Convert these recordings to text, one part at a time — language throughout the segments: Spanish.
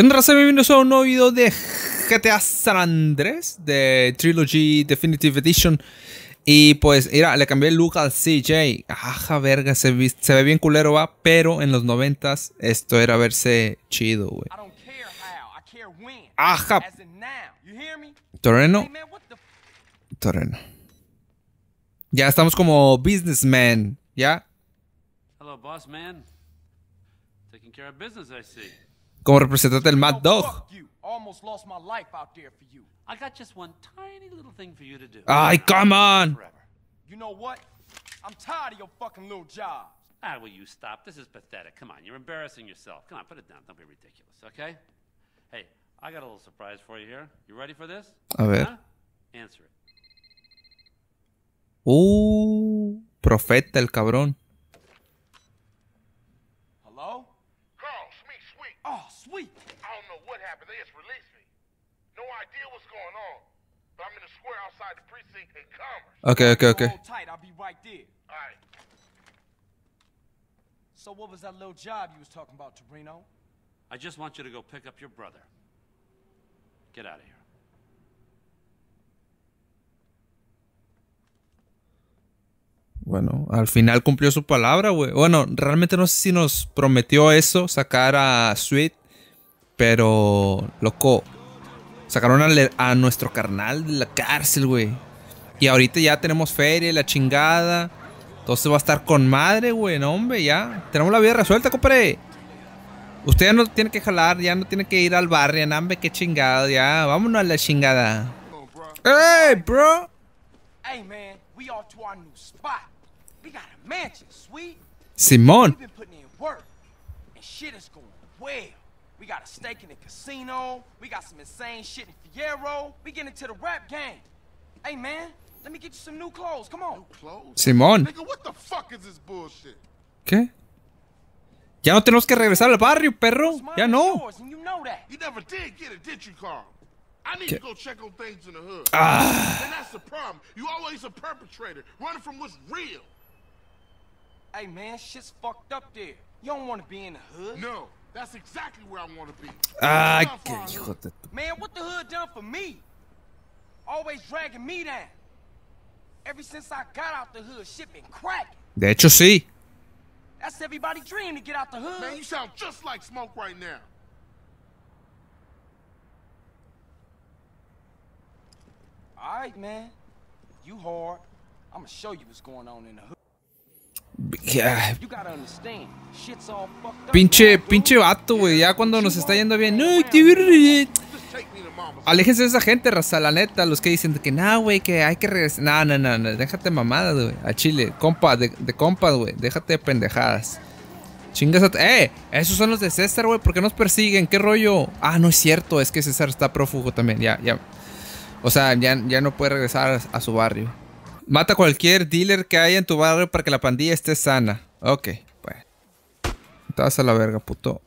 en onda, Bienvenidos a un nuevo video de GTA San Andrés de Trilogy Definitive Edition. Y pues, mira, le cambié el look al CJ. Ajá, verga, se, ve bien culero, va. Pero en los noventas esto era verse chido, güey. Ajá. Toreno. Toreno. Ya estamos como businessmen, ¿ya? Hello, boss man. Taking care of business, I see como representante del Mad Dog. Ay, come on. You know what? I'm tired of your fucking little jobs. Ah, will you stop? This is pathetic. Come on, you're embarrassing yourself. Come on, put it down. Don't be ridiculous, okay? Hey, I got a little surprise for you here. You ready for this? A ver. Huh? Answer it. Uh, profeta el cabrón. idea what's going on, but I'm in the square outside the precinct in Commerce. Okay, okay, okay. Hold tight. I'll be right there. All right. So what was that little job you was talking about, Torino? I just want you to go pick up your brother. Get out of here. Bueno, al final cumplió su palabra, güey. Bueno, realmente no sé si nos prometió eso, sacar a Sweet, pero loco, Sacaron a, a nuestro carnal de la cárcel, güey. Y ahorita ya tenemos feria la chingada. Entonces va a estar con madre, güey. No, hombre, ya. Tenemos la vida resuelta, compadre. Usted ya no tiene que jalar, ya no tiene que ir al barrio, nambe, qué chingada, ya. Vámonos a la chingada. ¡Ey, bro! Hey, man, we off to our new spot. We got a mansion, sweet. Simón. putting in work, and shit is going well. got a stake in the casino. We got some insane shit in Fierro. We get into the rap game. Hey, man, let me get you some new clothes. Come on. New clothes? Simón. Nigga, what the fuck is this bullshit? ¿Qué? Ya no tenemos que regresar al barrio, perro. Ya no. You never did get it, did you, Carl? I need to go check on things in the hood. Ah. And that's the problem. You always a perpetrator, running from what's real. Hey man, shit's fucked up there. You don't want to be in the hood. No, that's exactly where I want to be. Ah, uh, man, what the hood done for me? Always dragging me down. Ever since I got out the hood, shit been cracking. De hecho, sí. That's everybody's dream to get out the hood. Man, you sound just like Smoke right now. All right, man. You hard. I'm gonna show you what's going on in the hood. Pinche, pinche vato, güey. Ya cuando nos está yendo bien. Aléjense de esa gente, raza, la neta. Los que dicen que, nah, güey, que hay que regresar. No, no, no, déjate mamadas, güey. A Chile, compa, de, de compas, güey. Déjate de pendejadas. Chingas ¡Eh! Esos son los de César, güey. ¿Por qué nos persiguen? ¿Qué rollo? Ah, no es cierto. Es que César está prófugo también. Ya, ya. O sea, ya, no puede regresar a su barrio. Mata cualquier dealer que haya en tu barrio para que la pandilla esté sana. Ok, bueno. Te a la verga, puto.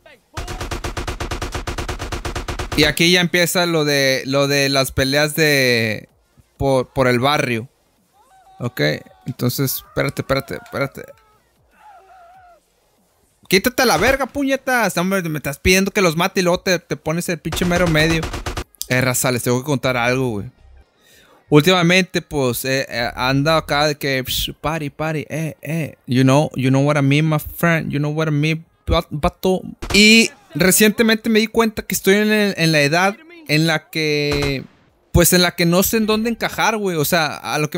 Y aquí ya empieza lo de lo de las peleas de por, el barrio. Ok, entonces, espérate, espérate, espérate. Quítate la verga, puñetas. me estás pidiendo que los mate y luego te, pones el pinche mero medio. Eh, raza, les tengo que contar algo, güey últimamente, pues, eh, eh andado acá de que, party, party, eh, eh. You know, you know what I mean, my friend. You know what I mean, vato. Y recientemente me di cuenta que estoy en, la edad en la que pues en la que no sé en dónde encajar, güey. O sea, a lo que.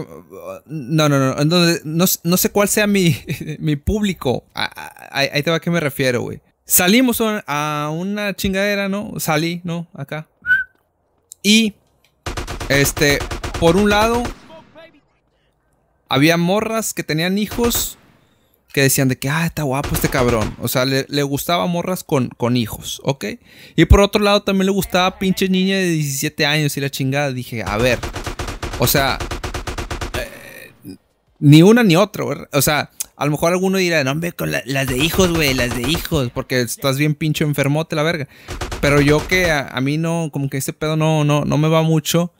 No, no, no. no, no sé cuál sea mi, mi público. ahí te va a qué me refiero, güey. Salimos a una chingadera, ¿no? Salí, ¿no? Acá. Y. Este. Por un lado, había morras que tenían hijos que decían de que, ah, está guapo este cabrón. O sea, le, gustaba morras con, con, hijos, ¿ok? Y por otro lado, también le gustaba pinche niña de 17 años y la chingada. Dije, a ver, o sea, eh, ni una ni otra, o sea, a lo mejor alguno dirá, no, hombre, con las de hijos, güey, las de hijos, porque estás bien pinche enfermote, la verga. Pero yo que a, mí no, como que este pedo no, no, no me va mucho.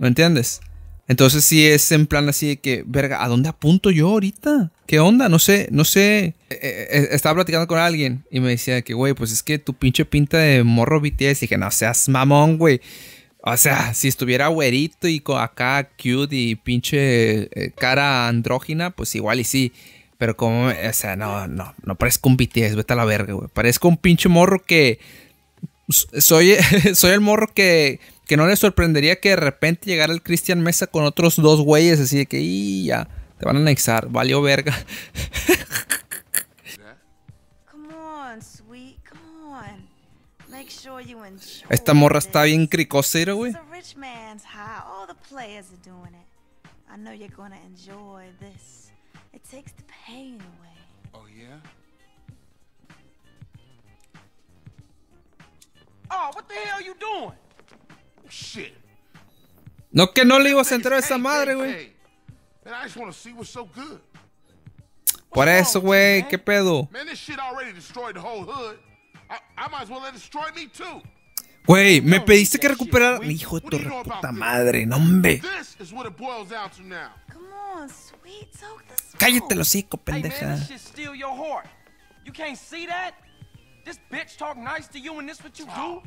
¿Me entiendes? Entonces sí es en plan así de que, verga, ¿a dónde apunto yo ahorita? ¿Qué onda? No sé, no sé. E, e, e, estaba platicando con alguien y me decía que, güey, pues es que tu pinche pinta de morro BTS. Y dije, no seas mamón, güey. O sea, si estuviera güerito y acá cute y pinche eh, cara andrógina, pues igual y sí. Pero como, o sea, no, no, no parezco un BTS, vete a la verga, güey. Parezco un pinche morro que... Soy, soy el morro que que no le sorprendería que de repente llegara el Cristian Mesa con otros dos güeyes, así de que y ya, te van a anexar, valió verga. Esta morra está bien cricosera, güey. Oh, oh, what the no que no le ibas a entrar a esa madre, güey. Por eso, güey, qué pedo. Güey, me pediste que recuperara. Hijo de tu puta madre, no hombre. Cállate los hocico, pendeja. You can't see that? This bitch talk nice to you and this what you do?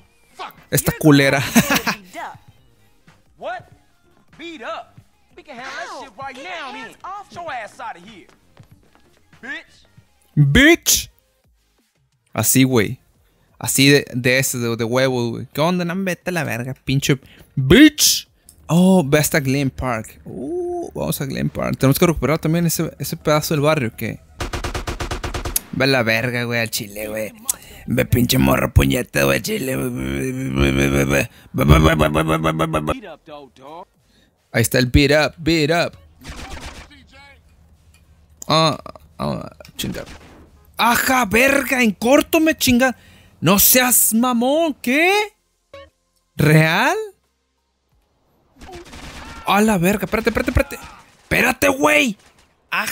Esta culera. Bitch. Así, güey. Así de, ese, de, huevo, güey. ¿Qué onda? vete a la verga, pinche. Bitch. Oh, ve hasta Glen Park. Uh, vamos a Glen Park. Tenemos que recuperar también ese, ese pedazo del barrio que. Ve a la verga, güey, al chile, güey me pinche morro puñeta, güey, chile. Ahí está el beat up, beat up. Ah, ah Ajá, verga, en corto me chinga. No seas mamón, ¿qué? ¿Real? A la verga, espérate, espérate, espérate. Espérate, güey. Ah,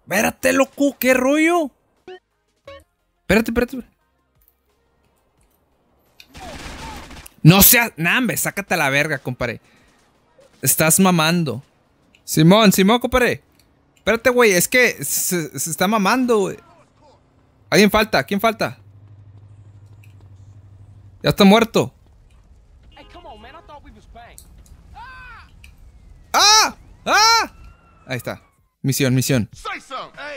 espérate, loco, qué rollo. Espérate, espérate. espérate. No seas. Nambe, sácate a la verga, compadre. Estás mamando. Simón, Simón, compadre. Espérate, güey, es que se, está mamando, güey. ¿Alguien falta? ¿Quién falta? Ya está muerto. ¡Ah! ¡Ah! Ahí está. Misión, misión.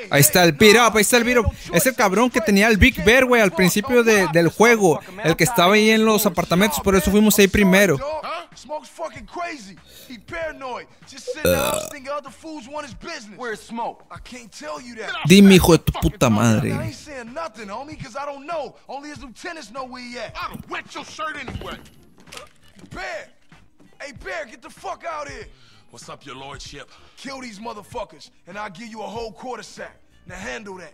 Ahí está el beat up, ahí está el beat up. Es el cabrón que tenía el Big Bear, güey, al principio de, del juego. El que estaba ahí en los apartamentos, por eso fuimos ahí primero. Dime, hijo de tu puta madre. Hey, Bear, get the fuck out here. What's up, your lordship? Kill these motherfuckers, and I'll give you a whole quarter sack. Now handle that.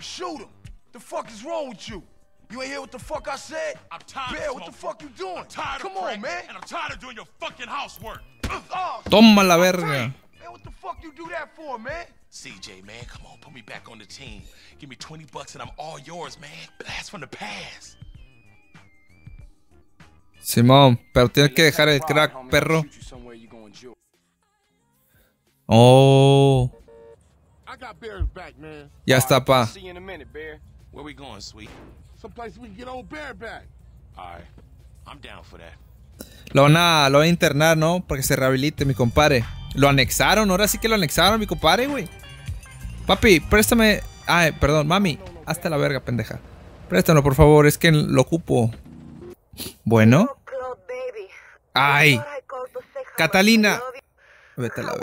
Shoot them. The fuck is wrong with you? You ain't hear what the fuck I said? I'm tired Bear, what the fuck you doing? I'm tired Come on, man. And I'm tired of doing your fucking housework. Oh, Toma la verga. Man, what the fuck you do that for, man? CJ, man, come on, put me back on the team. Give me 20 bucks and I'm all yours, man. Blast from the past. Simón, pero tienes que dejar el crack, perro. Oh. Ya está, pa. Lo van a, lo van a internar, ¿no? Para que se rehabilite, mi compadre. Lo anexaron, ahora sí que lo anexaron, mi compadre, güey. Papi, préstame. Ay, perdón, mami. Hasta la verga, pendeja. Préstalo, por favor, es que lo ocupo. Bueno. Ay. Catalina, Vete a la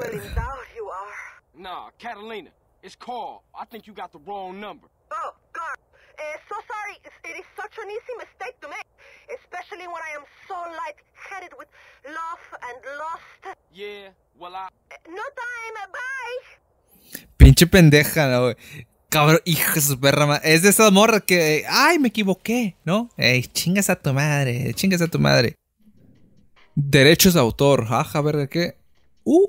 no, Catalina, it's Carl. I think you got the wrong number. Oh, Carl. Uh, so sorry. It is such an easy mistake to make, especially when I am so light-headed with love and lost. Yeah, well I... Eh, no time, bye. Pinche pendeja, güey. Cabrón, hijo de su perra Es de esa morra que. ¡Ay, me equivoqué! ¿No? ¡Ey, chingas a tu madre! ¡Chingas a tu madre! Derechos de autor. Ajá, verga, ¿qué? Ooh.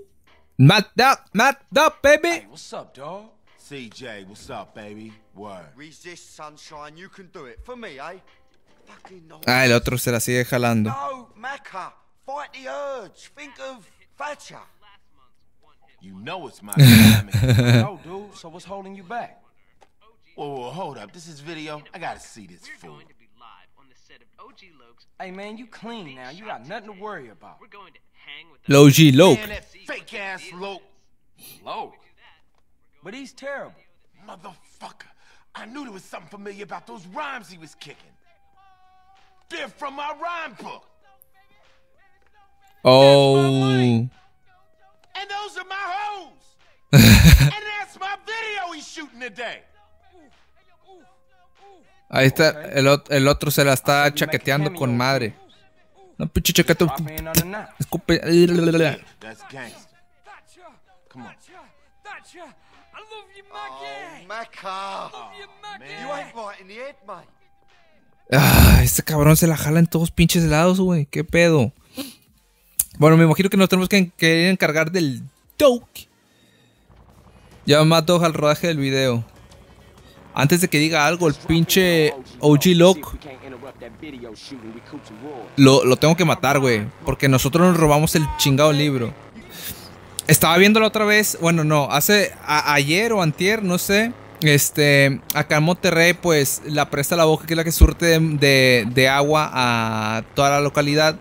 Matt up, Matt up, baby. Hey, what's up, dog? CJ, what's up, baby? Word. Resist, sunshine. You can do it. For me, eh? Fucking no. Ah, el otro se la sigue jalando. No, Maca. Fight the urge. Think of Thatcher. You know it's my time. oh, dude. So what's holding you back? Whoa, whoa, hold up. This is video. I gotta see this fool. set of OG Lokes. Hey man, you clean now. You got nothing to worry about. We're going to hang with the Logi Loke. fake ass Loke. Loke. But he's terrible. Motherfucker. I knew there was something familiar about those rhymes he was kicking. They're from my rhyme book. Oh. And those are my hoes. and that's my video he's shooting today. Ahí está, el, otro se la está ah, chaqueteando con madre. No, pinche chaqueto, Escupe. Oh, ah, este cabrón se la jala en todos pinches lados, güey. ¿Qué pedo? Bueno, me imagino que nos tenemos que, encargar del Doke. Ya más al rodaje del video. Antes de que diga algo, el pinche OG Locke... lo, tengo que matar, güey. Porque nosotros nos robamos el chingado libro. Estaba viéndolo otra vez, bueno, no, hace ayer o antier, no sé. Este, acá en Monterrey, pues la presta la boca, que es la que surte de agua a toda la localidad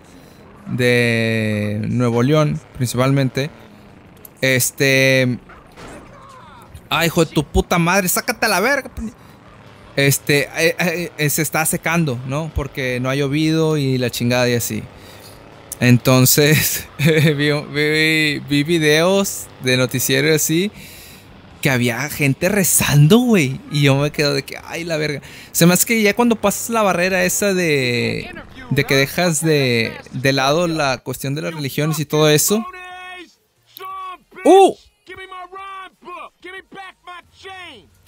de Nuevo León, principalmente. Este, Ay, ah, hijo de tu puta madre, sácate a la verga. Pues. Este, eh, eh, eh, se está secando, ¿no? Porque no ha llovido y la chingada y así. Entonces, vi, vi, videos de noticiero así que había gente rezando, güey. Y yo me quedo de que, ay, la verga. Se me hace que ya cuando pasas la barrera esa de, de que dejas de, de lado la cuestión de las religiones y todo eso. ¡Uh!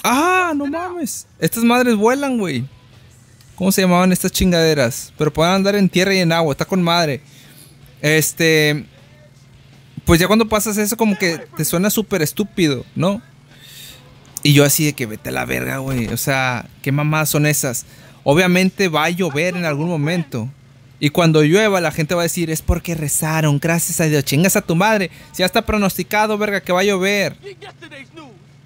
Ah, no mames. Estas madres vuelan, güey. ¿Cómo se llamaban estas chingaderas? Pero pueden andar en tierra y en agua, está con madre. Este. Pues ya cuando pasas eso, como que te suena súper estúpido, ¿no? Y yo así de que vete a la verga, güey. O sea, ¿qué mamadas son esas? Obviamente va a llover en algún momento. Y cuando llueva, la gente va a decir, es porque rezaron, gracias a Dios, chingas a tu madre. Si ya está pronosticado, verga, que va a llover.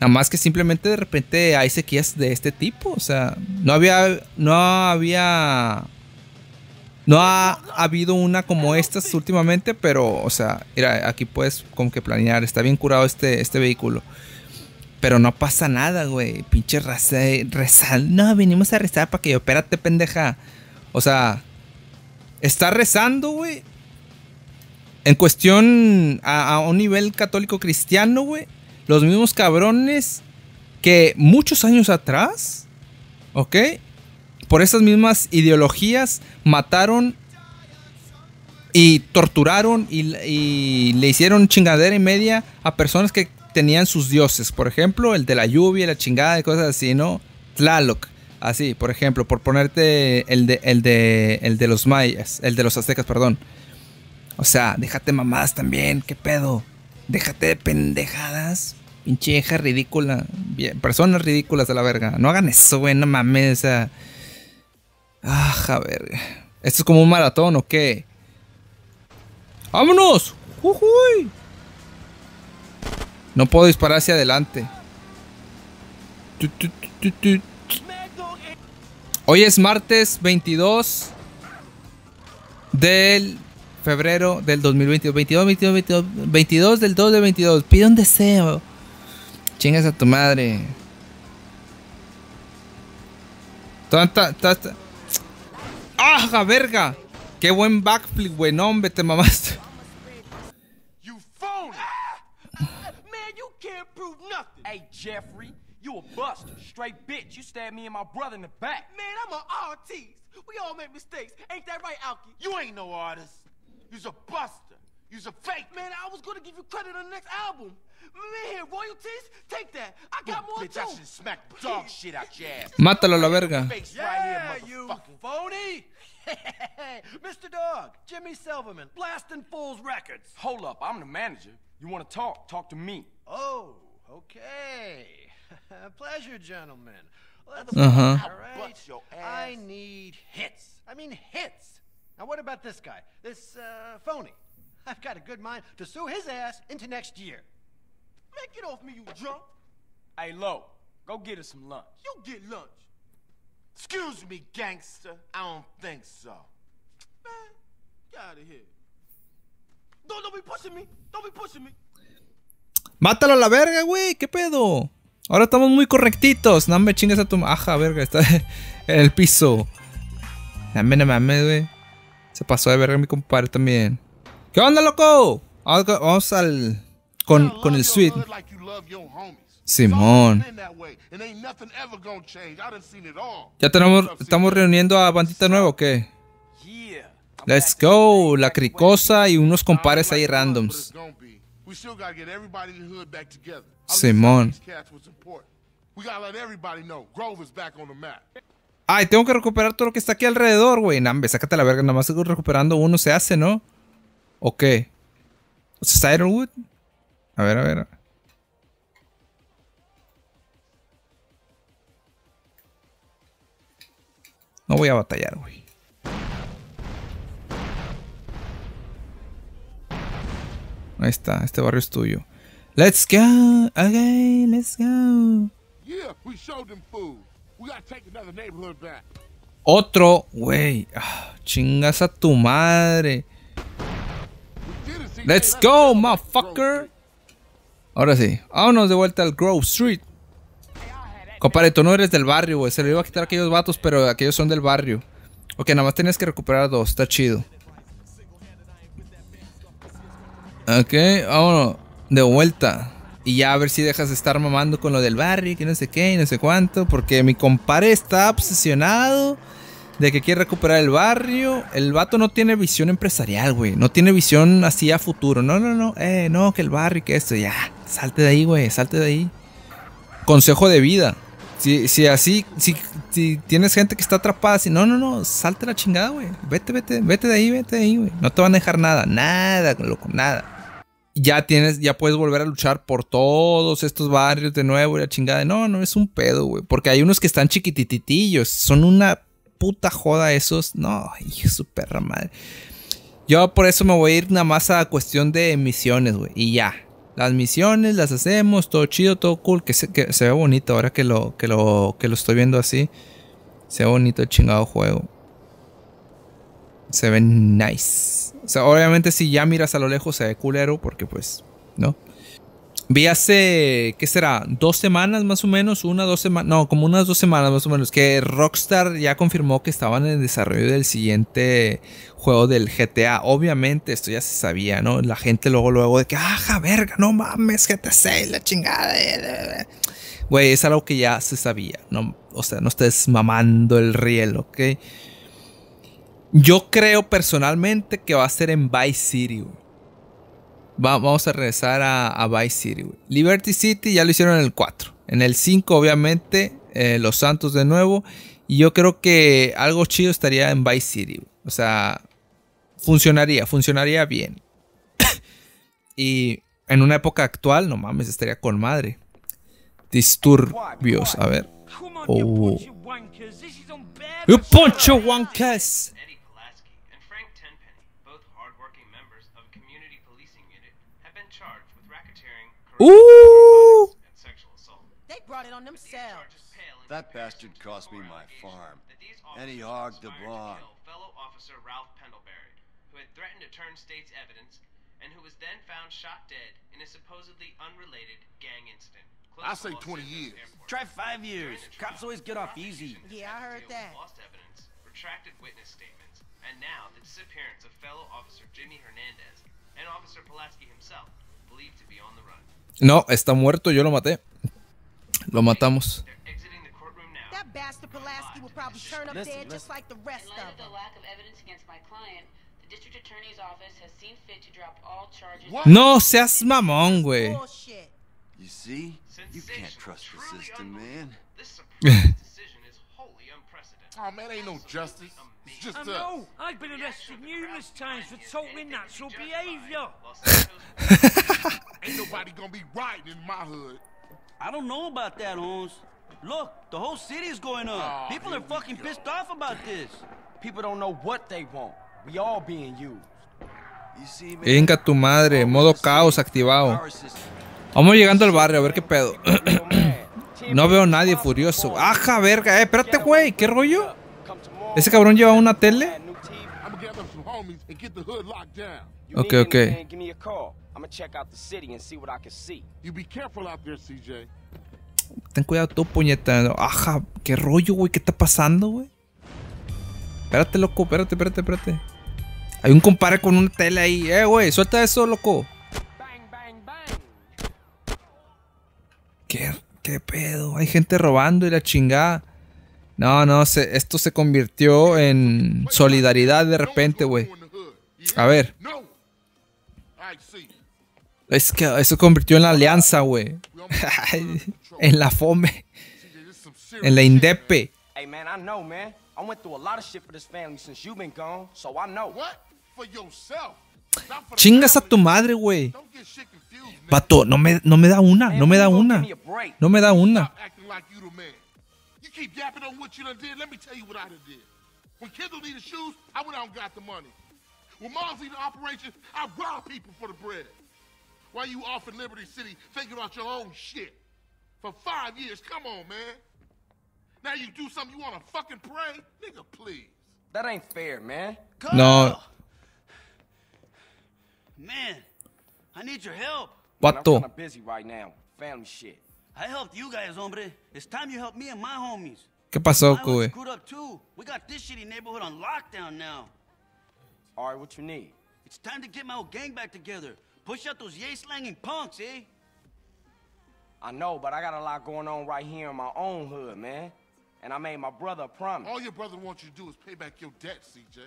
Nada más que simplemente de repente hay sequías de este tipo. O sea, no había. No había. No ha, habido una como estas últimamente, pero, o sea, mira, aquí puedes como que planear. Está bien curado este, este vehículo. Pero no pasa nada, güey. Pinche raza, rezar. No, venimos a rezar para que yo. Espérate, pendeja. O sea, está rezando, güey. En cuestión a, a un nivel católico cristiano, güey los mismos cabrones que muchos años atrás, ¿ok? Por esas mismas ideologías mataron y torturaron y, le hicieron chingadera y media a personas que tenían sus dioses. Por ejemplo, el de la lluvia, la chingada y cosas así, ¿no? Tlaloc. Así, por ejemplo, por ponerte el de, el de, el de los mayas, el de los aztecas, perdón. O sea, déjate mamás también, qué pedo. Déjate de pendejadas. Pinche hija ridícula. Personas ridículas de la verga. No hagan eso, güey. No mames. O sea. Ah, verga. ¿Esto es como un maratón o qué? ¡Vámonos! ¡Uy! No puedo disparar hacia adelante. Hoy es martes 22 del febrero del 2022. 22, 22, 22, 22 del 2 de 22. Pide un deseo. Chingas a tu madre. Tanta, tanta. ¡Ah, verga! ¡Qué buen backflip, güey! No, hombre, te mamaste. Hey, Jeffrey, you a buster, straight bitch. You stabbed me and my brother in the back. Man, I'm an artist. We all make mistakes. Ain't that right, Alki? You ain't no artist. You's a buster. You's a fake. Man, I was gonna give you credit on the next album. I got more Bitch, I should Mátalo a la verga. Mr. Dog, Jimmy Silverman, blasting fools records. Hold up, I'm the manager. You want to talk? Talk to me. Oh, okay. Pleasure, gentlemen. Uh-huh. Right. I need hits. I mean hits. Now what about this guy? This uh, phony. I've got a good mind to sue his ass into next year. Man, get off me, you drunk. Hey, Lo, go get us some lunch. You get lunch. Excuse me, gangster. I don't think so. Man, get out of here. Don't, don't be pushing me. Don't be pushing me. Mátalo a la verga, güey. ¿Qué pedo? Ahora estamos muy correctitos. No me chingues a tu... Aja, verga. Está en el piso. Dame, no mames, güey. Se pasó de verga mi compadre también. ¿Qué onda, loco? Vamos al con, con el suite. Simón. ¿Ya tenemos, estamos reuniendo a bandita nueva o qué? Let's go, la cricosa y unos compares ahí randoms. Simón. Ay, tengo que recuperar todo lo que está aquí alrededor, güey. Nambe, sácate la verga. Nada más recuperando uno se hace, ¿no? ¿O qué? Ironwood? A ver, a ver. No voy a batallar, güey. Ahí está, este barrio es tuyo. Let's go. Okay, let's go. Yeah, we showed them food. We gotta take another neighborhood back. Otro, güey. Ah, chingas a tu madre. Let's go, motherfucker. Ahora sí, vámonos de vuelta al Grove Street. Compare, tú no eres del barrio, güey. Se lo iba a quitar a aquellos vatos, pero aquellos son del barrio. Ok, nada más tenías que recuperar dos, está chido. Ok, vámonos. De vuelta. Y ya a ver si dejas de estar mamando con lo del barrio, que no sé qué, no sé cuánto. Porque mi compadre está obsesionado de que quiere recuperar el barrio. El vato no tiene visión empresarial, güey. No tiene visión así a futuro. No, no, no. Eh, no, que el barrio, que esto. Ya, salte de ahí, güey. Salte de ahí. Consejo de vida. Si, si así, si, si, tienes gente que está atrapada, si no, no, no, salte la chingada, güey. Vete, vete, vete de ahí, vete de ahí, güey. No te van a dejar nada, nada, loco, nada. Ya tienes, ya puedes volver a luchar por todos estos barrios de nuevo y la chingada. No, no es un pedo, güey. Porque hay unos que están chiquititillos, son una puta joda esos. No, hijo, súper Yo por eso me voy a ir nada más a cuestión de misiones, güey. Y ya. Las misiones las hacemos, todo chido, todo cool. Que se, ve bonito ahora que lo, que lo, que lo estoy viendo así. Se ve bonito el chingado juego. Se ve nice. O sea, obviamente si ya miras a lo lejos se ve culero porque pues, ¿no? Vi hace, ¿qué será? Dos semanas más o menos, una, dos semanas, no, como unas dos semanas más o menos, que Rockstar ya confirmó que estaban en desarrollo del siguiente juego del GTA. Obviamente, esto ya se sabía, ¿no? La gente luego, luego de que, aja, verga! No mames, GTA 6, la chingada. Eh, güey, es algo que ya se sabía, ¿no? O sea, no estés mamando el riel, ¿ok? Yo creo personalmente que va a ser en Vice City, vamos a regresar a, Vice City. Liberty City ya lo hicieron en el 4. En el 5, obviamente, eh, Los Santos de nuevo. Y yo creo que algo chido estaría en Vice City. O sea, funcionaría, funcionaría bien. y en una época actual, no mames, estaría con madre. Disturbios, a ver. Oh. You Ooh! They brought it on themselves. That bastard cost me my farm. And he hogged the bond. Fellow officer Ralph Pendlebury, who had threatened to turn state's evidence, and who was then found shot dead in a supposedly unrelated gang incident. I say 20 years. Try five years. Cops always get off easy. Yeah, I heard that. Lost evidence, retracted witness statements, and now the disappearance of fellow officer Jimmy Hernandez and Officer Pulaski himself No, está muerto, yo lo maté. Lo matamos. No seas mamón, güey. man, ain't no justice. just I uh, know. I've been arrested numerous times for totally natural behavior. ain't nobody gonna be riding in my hood. I don't know about that, Holmes. Look, the whole city is going up. Ah, People are fucking pissed off about this. People don't know what they want. We all being used. Venga tu madre, modo caos activado. Vamos llegando al barrio a ver qué pedo. No veo a nadie furioso. ¡Aja, verga! Eh, espérate, güey. ¿Qué rollo? ¿Ese cabrón lleva una tele? Ok, ok. Ten cuidado tú, puñeta. Aja, qué rollo, güey. ¿Qué está pasando, güey? Espérate, loco. Espérate, espérate, espérate. Hay un compadre con una tele ahí. Eh, güey, suelta eso, loco. ¿Qué? qué pedo, hay gente robando y la chingada. No, no, esto se convirtió en solidaridad de repente, güey. A ver. Es que eso se convirtió en la alianza, güey. en la fome. En la indepe. Hey man, I know, man. I went through a lot of shit for this family since you've been gone, so I know. What? For yourself? Chingas a tu madre, güey. Pato, no me, no me da una, no me da una. No me da una. When Kendall needed shoes, I went out and got the money. When Mom's needed operation, I robbed people for the bread. Why you off in Liberty City thinking about your own shit? For five years, come on, man. Now you do something you want to fucking pray? Nigga, please. That ain't fair, man. Come no. I need your help. Pato. I'm busy right now. Family shit. I helped you guys, hombre. It's time you help me and my homies. ¿Qué pasó, Cube? We got this shitty neighborhood on lockdown now. All right, what you need? It's time to get my old gang back together. Push out those yay slanging punks, eh? I know, but I got a lot going on right here in my own hood, man. And I made my brother a promise. All your brother wants you to do is pay back your debt, CJ.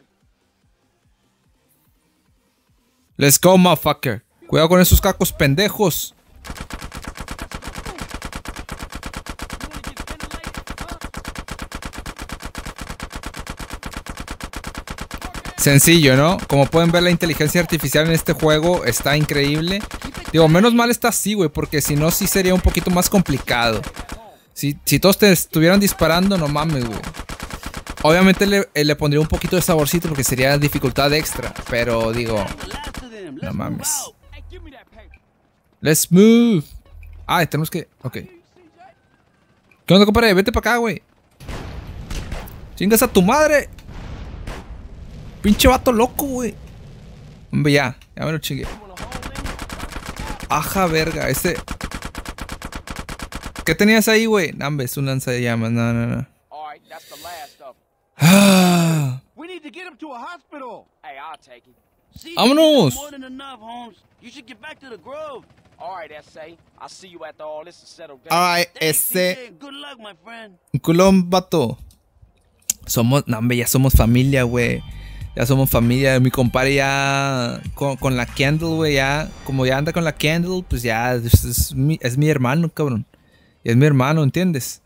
Let's go, motherfucker. Cuidado con esos cacos pendejos. Sencillo, ¿no? Como pueden ver, la inteligencia artificial en este juego está increíble. Digo, menos mal está así, güey, porque si no, sí sería un poquito más complicado. Si, todos te estuvieran disparando, no mames, güey. Obviamente le, eh, le, pondría un poquito de saborcito porque sería dificultad extra, pero digo, no mames. Let's move. Ah, tenemos que... Ok. ¿Qué onda, compadre? Vete para acá, güey. Chingas a tu madre. Pinche vato loco, güey. Hombre, ya. Ya me lo chingué. Aja, verga. Este... ¿Qué tenías ahí, güey? Nambe, es un lanza llamas, No, no, no. Ah. ¡Vámonos! Alright, friend. Culón, vato. Somos, no, hombre, ya somos familia, güey. Ya somos familia. Mi compadre ya. Con, la Candle, güey, ya. Como ya anda con la Candle, pues ya. Es, mi, hermano, cabrón. Y es mi hermano, ¿entiendes?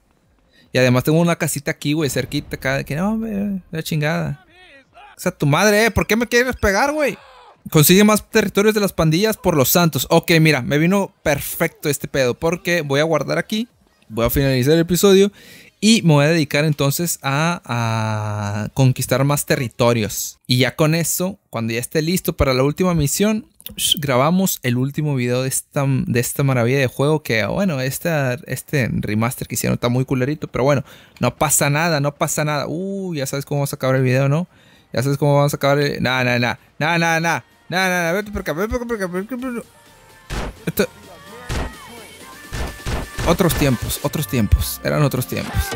Y además tengo una casita aquí, güey, cerquita Que no, hombre, la chingada. O sea, tu madre, ¿eh? ¿Por qué me quieres pegar, güey? Consigue más territorios de las pandillas por los santos. Ok, mira, me vino perfecto este pedo porque voy a guardar aquí. Voy a finalizar el episodio y me voy a dedicar entonces a, conquistar más territorios. Y ya con eso, cuando ya esté listo para la última misión, grabamos el último video de esta, de esta maravilla de juego que, bueno, este, este remaster que hicieron está muy culerito, pero bueno, no pasa nada, no pasa nada. Uh, ya sabes cómo vamos a acabar el video, ¿no? Ya sabes cómo vamos a acabar el... Nah, nah, nah, nah, nah, nah. Nada, nada, vete por acá, vete por acá, vete por acá. Esto... Otros tiempos, otros tiempos. Eran otros tiempos.